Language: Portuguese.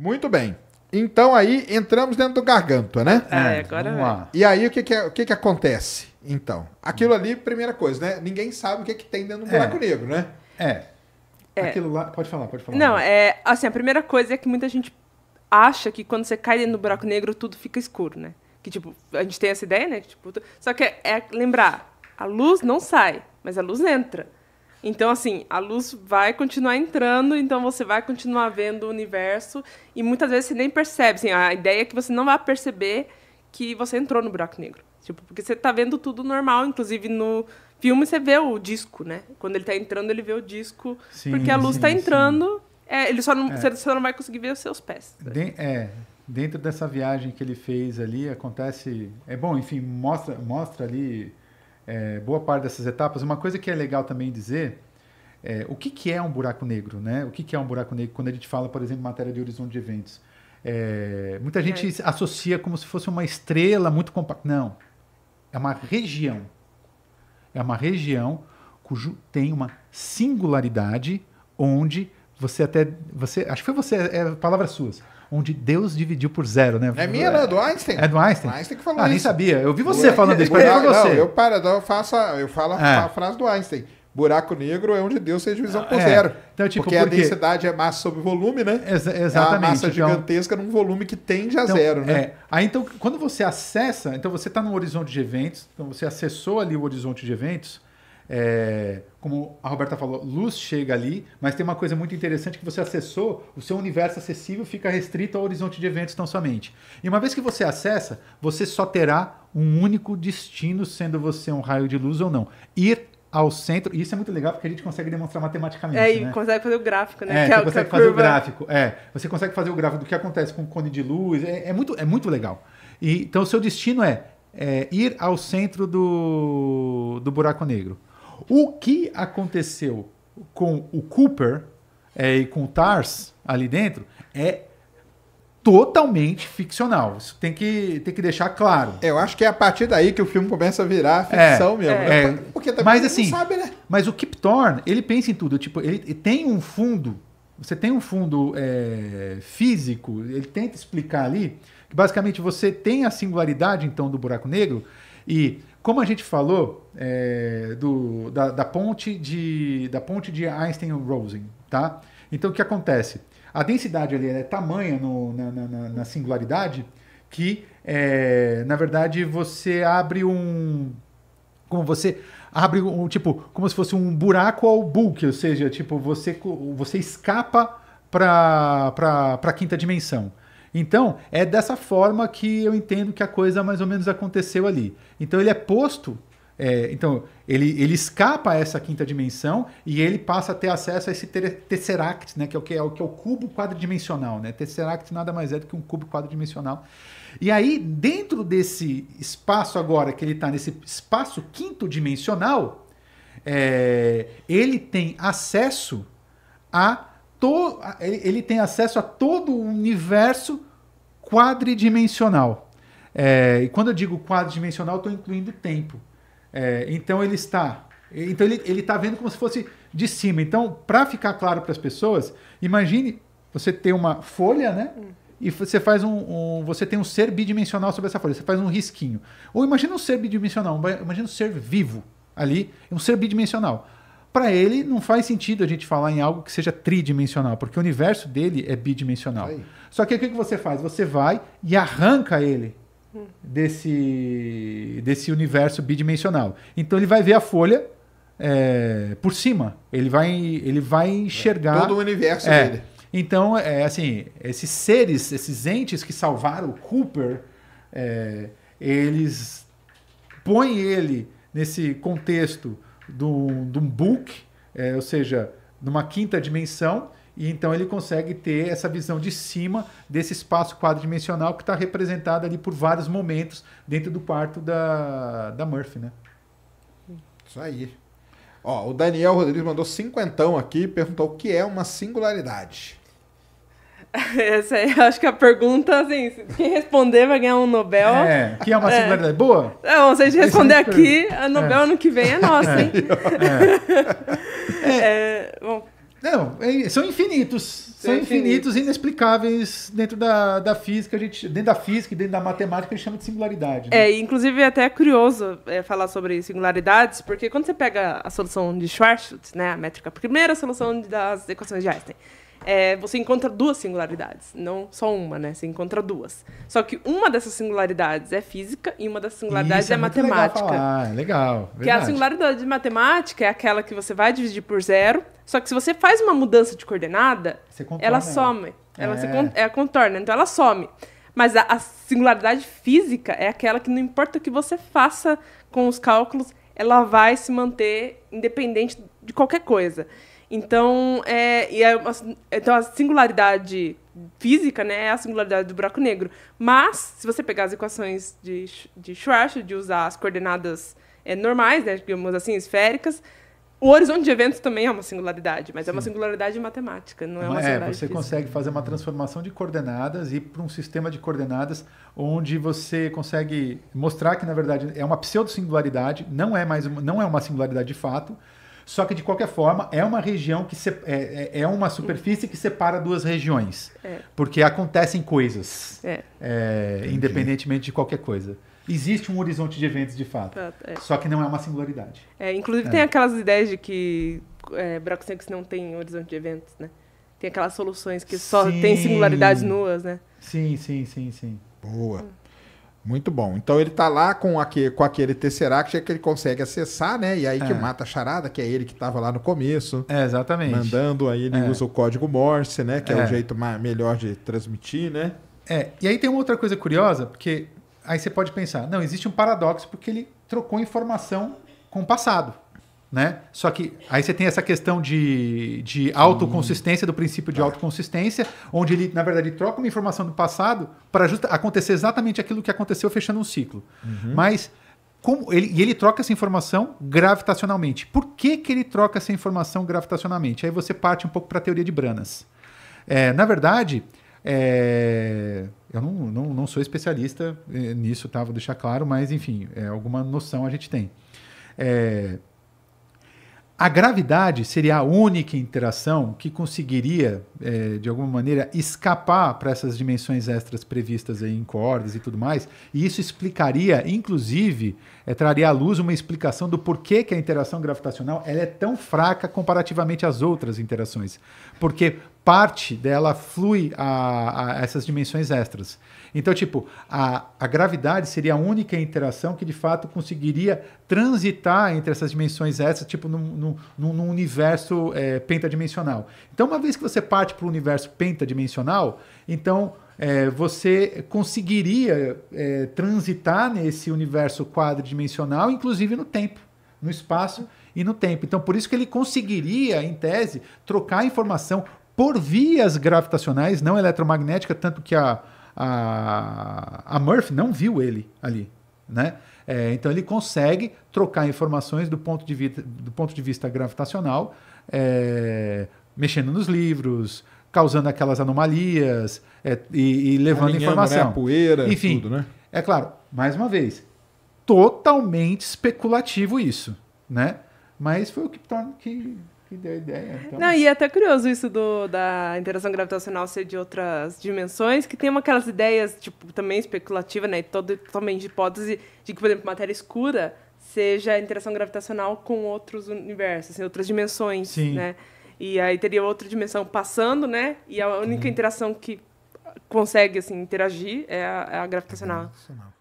Muito bem. Então aí entramos dentro do garganta, né? É, é agora Vamos é. lá. E aí o que que, é, o que que acontece? Então, aquilo ali, primeira coisa, né? Ninguém sabe o que que tem dentro do buraco negro, né? É. É. Aquilo lá, pode falar, pode falar. Não, é, assim, a primeira coisa é que muita gente acha que quando você cai dentro do buraco negro, tudo fica escuro, né? Que, tipo, a gente tem essa ideia, né? Tipo, só que é, é lembrar, a luz não sai, mas a luz entra. Então, assim, a luz vai continuar entrando, então você vai continuar vendo o universo e muitas vezes você nem percebe. Assim, a ideia é que você não vai perceber que você entrou no buraco negro. Tipo, porque você tá vendo tudo normal, inclusive no filme você vê o disco, né? Quando ele tá entrando, ele vê o disco, sim, porque a luz tá sim, tá entrando, é, ele só não, é. você só não vai conseguir ver os seus pés. De, é, dentro dessa viagem que ele fez ali, acontece... É bom, enfim, mostra, mostra ali é, boa parte dessas etapas. Uma coisa que é legal também dizer é, o que, que é um buraco negro, né? O que, que é um buraco negro quando a gente fala, por exemplo, em matéria de horizonte de eventos. É, muita gente é. associa como se fosse uma estrela muito compacta. Não. É uma região. É uma região cujo tem uma singularidade onde você até. Você, acho que foi você, é, é palavras suas onde Deus dividiu por zero, né? É minha, né? É do Einstein. É do Einstein. Einstein que falou ah, isso. nem sabia. Eu vi você Buraco... falando isso. Buraco... Não, você. eu para, então eu faço, a, eu falo é. a frase do Einstein. Buraco negro é onde Deus se divisão por é. zero. Então, tipo, porque, porque, a densidade é massa sobre volume, né? Ex exatamente. É uma massa então... gigantesca num volume que tende a então, zero, né? É. Aí então, quando você acessa, então você está num horizonte de eventos, então você acessou ali o horizonte de eventos, é, como a Roberta falou, luz chega ali, mas tem uma coisa muito interessante que você acessou, o seu universo acessível fica restrito ao horizonte de eventos tão somente. E uma vez que você acessa, você só terá um único destino, sendo você um raio de luz ou não. Ir ao centro, e isso é muito legal porque a gente consegue demonstrar matematicamente. É, e né? consegue fazer o gráfico, né? É, que é você é, consegue fazer curva. o gráfico, é. Você consegue fazer o gráfico do que acontece com o cone de luz, é, é muito, é muito legal. E, então, o seu destino é, é ir ao centro do, do buraco negro. O que aconteceu com o Cooper é, e com o Tars ali dentro é totalmente ficcional. Isso tem que, tem que deixar claro. É, eu acho que é a partir daí que o filme começa a virar é, ficção né? é, mesmo. É, né? Porque também mas, assim, sabe, né? Mas o Kip Thorne, ele pensa em tudo. Tipo, ele, ele tem um fundo, você tem um fundo é, físico, ele tenta explicar ali que basicamente você tem a singularidade, então, do buraco negro e como a gente falou é, do, da, da, ponte de da ponte de Einstein-Rosen, tá? Então o que acontece? A densidade ali é tamanha no, na, na, na, singularidade que é, na verdade você abre um como você abre um tipo como se fosse um buraco ao bulk, ou seja, tipo você você escapa para para quinta dimensão. Então, é dessa forma que eu entendo que a coisa mais ou menos aconteceu ali. Então, ele é posto. É, então, ele, ele escapa a essa quinta dimensão e ele passa a ter acesso a esse tesseract, né, que, é o que, é o que é o cubo quadridimensional. Né? Tesseract nada mais é do que um cubo quadridimensional. E aí, dentro desse espaço agora, que ele está nesse espaço quinto dimensional, é, ele tem acesso a to, ele tem acesso a todo o universo quadridimensional. É, e quando eu digo quadridimensional, estou incluindo tempo. É, então ele está. Então ele está vendo como se fosse de cima. Então, para ficar claro para as pessoas, imagine você ter uma folha, né? E você faz um, um, Você tem um ser bidimensional sobre essa folha, você faz um risquinho. Ou imagina um ser bidimensional, imagina um ser vivo ali, um ser bidimensional para ele não faz sentido a gente falar em algo que seja tridimensional, porque o universo dele é bidimensional. Aí. Só que o que você faz? Você vai e arranca ele hum. desse, desse universo bidimensional. Então ele vai ver a folha é, por cima. Ele vai, ele vai é, enxergar. todo o universo é. dele. Então, é, assim, esses seres, esses entes que salvaram o Cooper, é, eles põem ele nesse contexto de um book, é, ou seja, numa quinta dimensão, e então ele consegue ter essa visão de cima desse espaço quadridimensional que está representado ali por vários momentos dentro do quarto da, da Murphy, né? Isso aí. Ó, o Daniel Rodrigues mandou cinquentão aqui e perguntou o que é uma singularidade. Essa é, acho que a pergunta, assim, quem responder vai ganhar um Nobel. É, que é uma é. singularidade é. boa? Não, se a gente é responder aqui, a Nobel é. ano que vem é nossa, é. hein? É. bom. Não, são infinitos. São, infinitos, infinitos, inexplicáveis dentro da, da física, a gente, dentro da física e dentro da matemática, a gente chama de singularidade. Né? É, inclusive até curioso é, falar sobre singularidades, porque quando você pega a solução de Schwarzschild, né, a métrica primeira solução das equações de Einstein, é, você encontra duas singularidades, não só uma, né? Você encontra duas. Só que uma dessas singularidades é física e uma das singularidades Isso, é, é matemática. Legal falar, ah, é legal. Verdade. Que a singularidade de matemática é aquela que você vai dividir por zero, só que se você faz uma mudança de coordenada, ela some. Ela, é. se con é, contorna, então ela some. Mas a, a singularidade física é aquela que não importa o que você faça com os cálculos, ela vai se manter independente de qualquer coisa. Então, é, e é uma, então a singularidade física né, é a singularidade do buraco negro. Mas, se você pegar as equações de, de Schwarzschild, de usar as coordenadas é, normais, né, digamos assim, esféricas, o horizonte de eventos também é uma singularidade, mas Sim. é uma singularidade matemática, não é uma É, você física. consegue fazer uma transformação de coordenadas e para um sistema de coordenadas onde você consegue mostrar que na verdade é uma pseudo singularidade, não é mais não é uma singularidade de fato, só que, de qualquer forma, é uma região que se, é, é, é uma superfície que separa duas regiões. É. Porque acontecem coisas, é. É, independentemente de qualquer coisa. Existe um horizonte de eventos, de fato. Tá, é. Só que não é uma singularidade. É, inclusive, tem aquelas ideias de que é, Broxenx não tem horizonte de eventos, né? Tem aquelas soluções que só sim. tem singularidades nuas, né? Sim, sim, sim, sim. Boa. Hum. Muito bom. Então ele tá lá com aquele, com aquele Tesseract é que ele consegue acessar, né? E aí é. que mata a charada, que é ele que tava lá no começo. É, exatamente. Mandando, aí ele é. usa o código Morse, né? Que é, é o jeito mais, melhor de transmitir, né? É, e aí tem uma outra coisa curiosa, porque aí você pode pensar, não, existe um paradoxo porque ele trocou informação com o passado. Né? Só que aí você tem essa questão de, de autoconsistência, do princípio de autoconsistência, onde ele, na verdade, ele troca uma informação do passado para acontecer exatamente aquilo que aconteceu fechando um ciclo. Uhum. Mas como ele, e ele troca essa informação gravitacionalmente. Por que, que ele troca essa informação gravitacionalmente? Aí você parte um pouco para a teoria de Branas. É, na verdade, é, eu não, não, não, sou especialista eh, nisso, tá? vou deixar claro, mas enfim, é, alguma noção a gente tem. É, a gravidade seria a única interação que conseguiria, é, de alguma maneira, escapar para essas dimensões extras previstas em cordas e tudo mais. E isso explicaria, inclusive, é, traria à luz uma explicação do porquê que a interação gravitacional é tão fraca comparativamente às outras interações. Porque parte dela flui a, a essas dimensões extras. Então, tipo, a, a gravidade seria a única interação que de fato conseguiria transitar entre essas dimensões extras, tipo, num, num, num universo é, pentadimensional. Então, uma vez que você parte para o universo pentadimensional, então é, você conseguiria é, transitar nesse universo quadridimensional, inclusive no tempo, no espaço e no tempo. Então, por isso que ele conseguiria, em tese, trocar informação, por vias gravitacionais, não eletromagnética, tanto que a, a, a Murphy não viu ele ali. Né? É, então ele consegue trocar informações do ponto de, vista, do ponto de vista gravitacional, é, mexendo nos livros, causando aquelas anomalias é, e, e, levando né, informação. Né? A poeira, Enfim, tudo, né? É claro, mais uma vez, totalmente especulativo isso, né? Mas foi o que, que que deu ideia. Então... Não, e é até curioso isso do, da interação gravitacional ser de outras dimensões, que tem uma, aquelas ideias, tipo, também especulativa, né? Todo, totalmente de hipótese de que, por exemplo, matéria escura seja interação gravitacional com outros universos, assim, outras dimensões, Sim. né? E aí teria outra dimensão passando, né? E a única interação que consegue, assim, interagir é a, é a gravitacional. gravitacional.